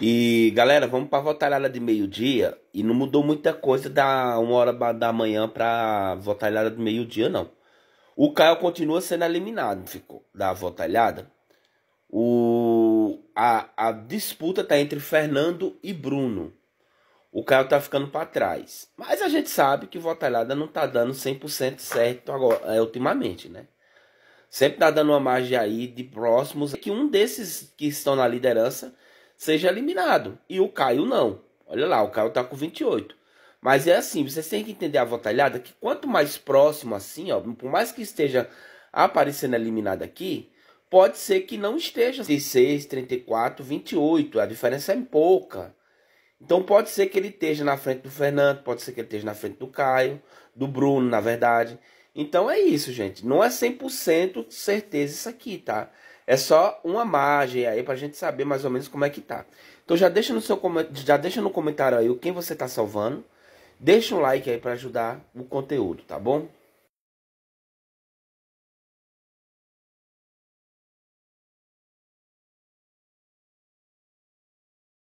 E galera, vamos para a votalhada de meio-dia. E não mudou muita coisa da uma hora da manhã para votalhada de meio-dia, não. O Caio continua sendo eliminado ficou, da votalhada. O, a, a disputa tá entre Fernando e Bruno. O Caio tá ficando para trás. Mas a gente sabe que votalhada não tá dando 100% certo agora, é, ultimamente, né? Sempre tá dando uma margem aí de próximos. Que um desses que estão na liderança seja eliminado. E o Caio não. Olha lá, o Caio tá com 28. Mas é assim, vocês têm que entender a votalhada que quanto mais próximo assim, ó, por mais que esteja aparecendo eliminado aqui, pode ser que não esteja 36, 34, 28. A diferença é pouca. Então pode ser que ele esteja na frente do Fernando, pode ser que ele esteja na frente do Caio, do Bruno, na verdade. Então é isso, gente. Não é 100% certeza isso aqui, tá? É só uma margem aí para a gente saber mais ou menos como é que tá. Então já deixa no seu já deixa no comentário aí o quem você está salvando. Deixa um like aí para ajudar o conteúdo, tá bom?